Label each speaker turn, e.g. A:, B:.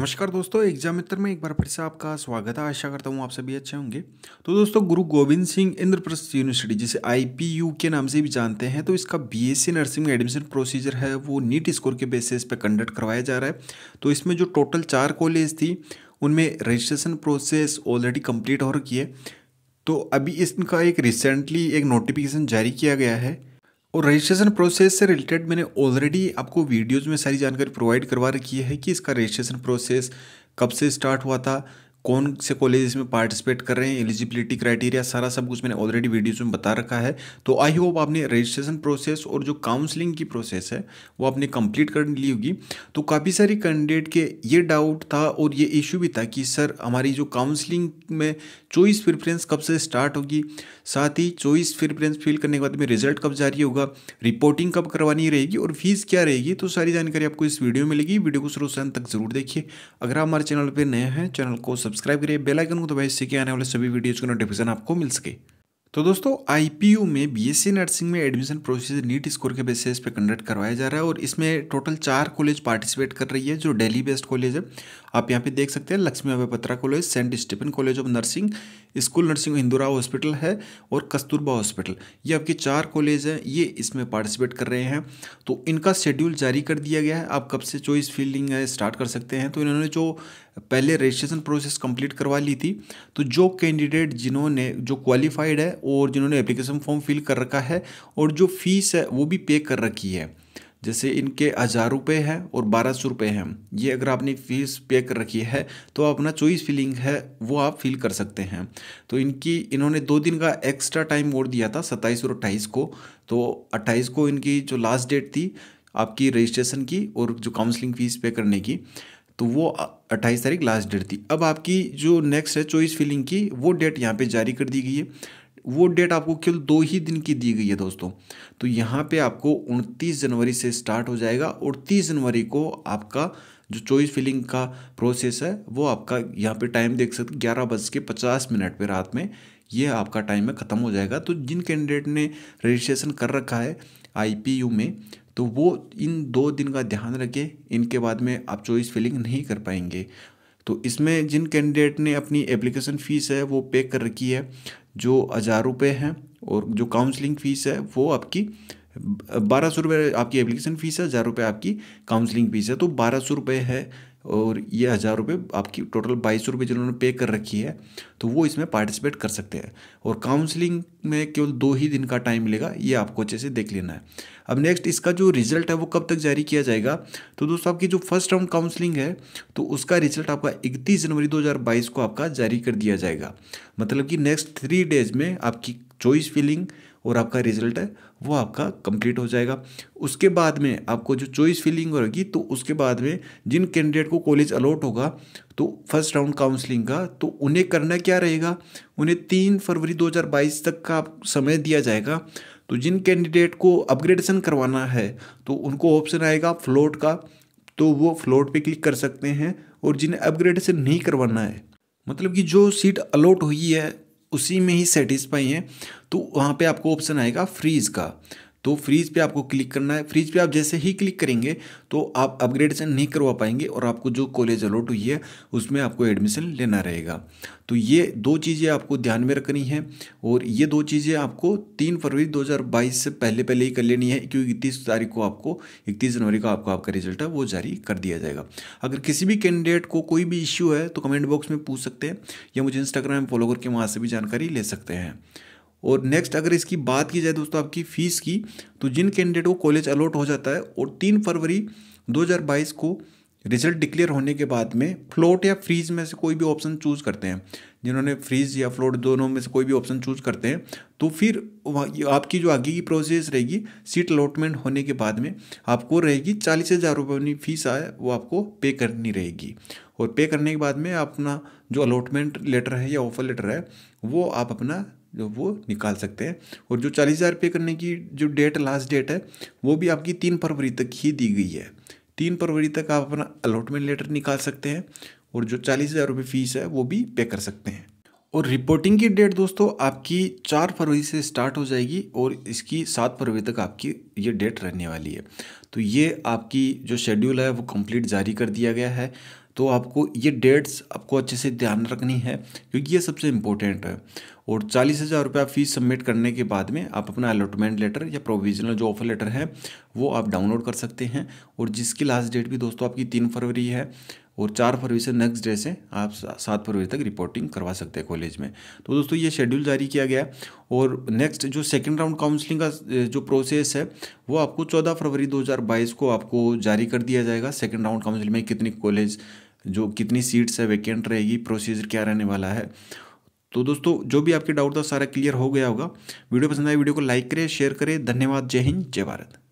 A: नमस्कार दोस्तों एग्जाम मित्र में एक बार फिर से आपका स्वागत है आशा करता हूँ आप सभी अच्छे होंगे तो दोस्तों गुरु गोविंद सिंह इंद्रप्रस्थ यूनिवर्सिटी जिसे आईपीयू के नाम से भी जानते हैं तो इसका बीएससी नर्सिंग एडमिशन प्रोसीजर है वो नीट स्कोर के बेसिस पे कंडक्ट करवाया जा रहा है तो इसमें जो टोटल चार कॉलेज थी उनमें रजिस्ट्रेशन प्रोसेस ऑलरेडी कम्प्लीट हो रखी है तो अभी इसका एक रिसेंटली एक नोटिफिकेशन जारी किया गया है और रजिस्ट्रेशन प्रोसेस से रिलेटेड मैंने ऑलरेडी आपको वीडियोज़ में सारी जानकारी प्रोवाइड करवा रखी है कि इसका रजिस्ट्रेशन प्रोसेस कब से स्टार्ट हुआ था कौन से कॉलेज इसमें पार्टिसिपेट कर रहे हैं एलिजिबिलिटी क्राइटेरिया सारा सब कुछ मैंने ऑलरेडी वीडियोज़ में बता रखा है तो आई होप आपने रजिस्ट्रेशन प्रोसेस और जो काउंसलिंग की प्रोसेस है वो आपने कंप्लीट कर ली होगी तो काफ़ी सारी कैंडिडेट के ये डाउट था और ये इशू भी था कि सर हमारी जो काउंसलिंग में चॉइस प्रिफ्रेंस कब से स्टार्ट होगी साथ ही चॉइस प्रेफरेंस फिल करने के बाद में रिजल्ट कब जारी होगा रिपोर्टिंग कब करवानी रहेगी और फीस क्या रहेगी तो सारी जानकारी आपको इस वीडियो में मिलेगी वीडियो को शुरू से अंत तक जरूर देखिए अगर आप हमारे चैनल पर नए हैं चैनल को सब्सक्राइब सब्सक्राइब करिए बेल आइकन को दबाइए इससे कि आने वाले सभी वीडियोज़ का नोटिफिकेशन आपको मिल सके तो दोस्तों आईपीयू में बीएससी नर्सिंग में एडमिशन प्रोसीजर नीट स्कोर के बेसिस पे कंडक्ट करवाया जा रहा है और इसमें टोटल चार कॉलेज पार्टिसिपेट कर रही है जो दिल्ली बेस्ड कॉलेज है आप यहाँ पे देख सकते हैं Lakshmi Abhay Patra college Saint Stephen college of nursing school nursing Indurao hospital है और कस्तूरबा हॉस्पिटल ये आपके चार कॉलेज हैं ये इसमें पार्टिसिपेट कर रहे हैं तो इनका शेड्यूल जारी कर दिया गया है आप कब से चॉइस फील्डिंग स्टार्ट कर सकते हैं तो इन्होंने जो पहले रजिस्ट्रेशन प्रोसेस कंप्लीट करवा ली थी तो जो कैंडिडेट जिन्होंने जो क्वालिफाइड है और जिन्होंने एप्लीकेशन फॉर्म फिल कर रखा है और जो फीस है वो भी पे कर रखी है जैसे इनके हज़ार रुपये हैं और बारह सौ रुपये हैं ये अगर आपने फीस पे कर रखी है तो अपना चॉइस फिलिंग है वो आप फिल कर सकते हैं तो इनकी इन्होंने दो दिन का एक्स्ट्रा टाइम और दिया था सत्ताईस और अट्ठाईस को तो अट्ठाईस को इनकी जो लास्ट डेट थी आपकी रजिस्ट्रेशन की और जो काउंसलिंग फ़ीस पे करने की तो वो अट्ठाईस तारीख लास्ट डेट थी अब आपकी जो नेक्स्ट है चॉइस फिलिंग की वो डेट यहाँ पे जारी कर दी गई है वो डेट आपको केवल दो ही दिन की दी गई है दोस्तों तो यहाँ पे आपको 29 जनवरी से स्टार्ट हो जाएगा और 30 जनवरी को आपका जो चॉइस फिलिंग का प्रोसेस है वो आपका यहाँ पे टाइम देख सकते ग्यारह बज के पचास मिनट पर रात में ये आपका टाइम है ख़त्म हो जाएगा तो जिन कैंडिडेट ने रजिस्ट्रेशन कर रखा है आई में तो वो इन दो दिन का ध्यान रखें इनके बाद में आप चॉइस फिलिंग नहीं कर पाएंगे तो इसमें जिन कैंडिडेट ने अपनी एप्लीकेशन फ़ीस है वो पे कर रखी है जो हज़ार रुपये हैं और जो काउंसलिंग फ़ीस है वो आपकी बारह सौ रुपये आपकी एप्लीकेशन फ़ीस है हज़ार रुपये आपकी काउंसलिंग फ़ीस है तो बारह सौ रुपये है और ये हज़ार रुपये आपकी टोटल बाईस सौ रुपये जिन्होंने पे कर रखी है तो वो इसमें पार्टिसिपेट कर सकते हैं और काउंसलिंग में केवल दो ही दिन का टाइम मिलेगा ये आपको अच्छे से देख लेना है अब नेक्स्ट इसका जो रिजल्ट है वो कब तक जारी किया जाएगा तो दोस्तों आपकी जो फर्स्ट राउंड काउंसलिंग है तो उसका रिजल्ट आपका इकतीस जनवरी दो को आपका जारी कर दिया जाएगा मतलब कि नेक्स्ट थ्री डेज में आपकी चॉइस फिलिंग और आपका रिजल्ट है वो आपका कंप्लीट हो जाएगा उसके बाद में आपको जो चॉइस फिलिंग होगी तो उसके बाद में जिन कैंडिडेट को कॉलेज अलॉट होगा तो फर्स्ट राउंड काउंसलिंग का तो उन्हें करना क्या रहेगा उन्हें तीन फरवरी 2022 तक का समय दिया जाएगा तो जिन कैंडिडेट को अपग्रेडेशन करवाना है तो उनको ऑप्शन आएगा फ्लोट का तो वो फ्लोट पर क्लिक कर सकते हैं और जिन्हें अपग्रेडेशन नहीं करवाना है मतलब कि जो सीट अलॉट हुई है उसी में ही सेटिस्फाई हैं तो वहाँ पे आपको ऑप्शन आएगा फ्रीज का तो फ्रीज पे आपको क्लिक करना है फ्रीज पे आप जैसे ही क्लिक करेंगे तो आप अपग्रेडेशन नहीं करवा पाएंगे और आपको जो कॉलेज अलॉट हुई है उसमें आपको एडमिशन लेना रहेगा तो ये दो चीज़ें आपको ध्यान में रखनी है और ये दो चीज़ें आपको तीन फरवरी 2022 से पहले पहले ही कर लेनी है क्योंकि इकतीस तारीख को आपको इकतीस जनवरी को आपको आपका रिजल्ट है वो जारी कर दिया जाएगा अगर किसी भी कैंडिडेट को कोई भी इश्यू है तो कमेंट बॉक्स में पूछ सकते हैं या मुझे इंस्टाग्राम फॉलो करके वहाँ से भी जानकारी ले सकते हैं और नेक्स्ट अगर इसकी बात की जाए दोस्तों आपकी फ़ीस की तो जिन कैंडिडेट को कॉलेज अलॉट हो जाता है और तीन फरवरी 2022 को रिजल्ट डिक्लेयर होने के बाद में फ्लोट या फ्रीज में से कोई भी ऑप्शन चूज़ करते हैं जिन्होंने फ्रीज या फ्लोट दोनों में से कोई भी ऑप्शन चूज़ करते हैं तो फिर आपकी जो आगे की प्रोसेस रहेगी सीट अलॉटमेंट होने के बाद में आपको रहेगी चालीस हज़ार रुपये फीस आए वो आपको पे करनी रहेगी और पे करने के बाद में अपना जो अलॉटमेंट लेटर है या ऑफर लेटर है वो आप अपना जो वो निकाल सकते हैं और जो चालीस हज़ार पे करने की जो डेट लास्ट डेट है वो भी आपकी तीन फरवरी तक ही दी गई है तीन फरवरी तक आप अपना अलॉटमेंट लेटर निकाल सकते हैं और जो चालीस हज़ार रुपये फ़ीस है वो भी पे कर सकते हैं और रिपोर्टिंग की डेट दोस्तों आपकी चार फरवरी से स्टार्ट हो जाएगी और इसकी सात फरवरी तक आपकी ये डेट रहने वाली है तो ये आपकी जो शेड्यूल है वो कंप्लीट जारी कर दिया गया है तो आपको ये डेट्स आपको अच्छे से ध्यान रखनी है क्योंकि ये सबसे इम्पोर्टेंट है और चालीस हज़ार रुपये आप फीस सबमिट करने के बाद में आप अपना अलॉटमेंट लेटर या प्रोविजनल जो ऑफर लेटर है वो आप डाउनलोड कर सकते हैं और जिसकी लास्ट डेट भी दोस्तों आपकी तीन फरवरी है और चार फरवरी से नेक्स्ट डे से आप सात फरवरी तक रिपोर्टिंग करवा सकते हैं कॉलेज में तो दोस्तों ये शेड्यूल जारी किया गया और नेक्स्ट जो सेकंड राउंड काउंसलिंग का जो प्रोसेस है वो आपको चौदह फरवरी 2022 को आपको जारी कर दिया जाएगा सेकंड राउंड काउंसलिंग में कितनी कॉलेज जो कितनी सीट्स है वैकेंट रहेगी प्रोसीजर क्या रहने वाला है तो दोस्तों जो भी आपके डाउट था सारा क्लियर हो गया होगा वीडियो पसंद आए वीडियो को लाइक करें शेयर करें धन्यवाद जय हिंद जय भारत